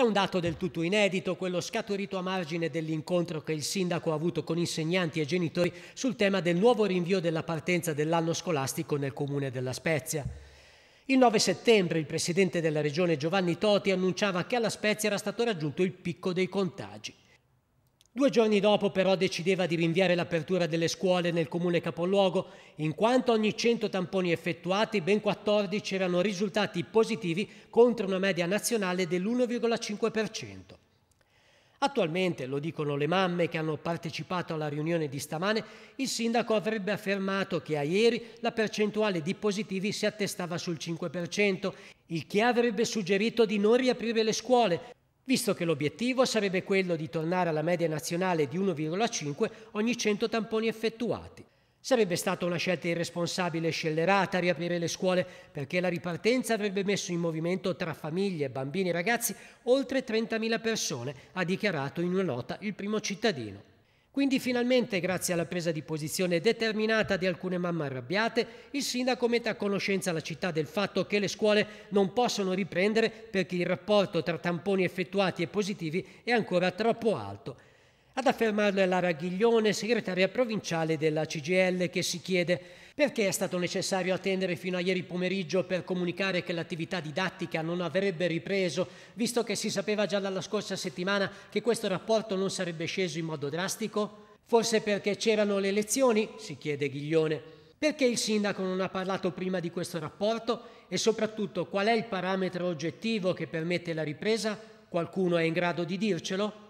È un dato del tutto inedito quello scaturito a margine dell'incontro che il sindaco ha avuto con insegnanti e genitori sul tema del nuovo rinvio della partenza dell'anno scolastico nel comune della Spezia. Il 9 settembre il presidente della regione Giovanni Toti annunciava che alla Spezia era stato raggiunto il picco dei contagi. Due giorni dopo però decideva di rinviare l'apertura delle scuole nel comune capoluogo, in quanto ogni 100 tamponi effettuati ben 14 erano risultati positivi contro una media nazionale dell'1,5%. Attualmente, lo dicono le mamme che hanno partecipato alla riunione di stamane, il sindaco avrebbe affermato che a ieri la percentuale di positivi si attestava sul 5%, il che avrebbe suggerito di non riaprire le scuole, visto che l'obiettivo sarebbe quello di tornare alla media nazionale di 1,5 ogni 100 tamponi effettuati. Sarebbe stata una scelta irresponsabile e scellerata riaprire le scuole perché la ripartenza avrebbe messo in movimento tra famiglie, bambini e ragazzi oltre 30.000 persone, ha dichiarato in una nota il primo cittadino. Quindi finalmente, grazie alla presa di posizione determinata di alcune mamme arrabbiate, il sindaco mette a conoscenza la città del fatto che le scuole non possono riprendere perché il rapporto tra tamponi effettuati e positivi è ancora troppo alto ad affermarlo è Lara Ghiglione, segretaria provinciale della CGL, che si chiede perché è stato necessario attendere fino a ieri pomeriggio per comunicare che l'attività didattica non avrebbe ripreso, visto che si sapeva già dalla scorsa settimana che questo rapporto non sarebbe sceso in modo drastico? Forse perché c'erano le elezioni? si chiede Ghiglione. Perché il sindaco non ha parlato prima di questo rapporto? E soprattutto qual è il parametro oggettivo che permette la ripresa? Qualcuno è in grado di dircelo?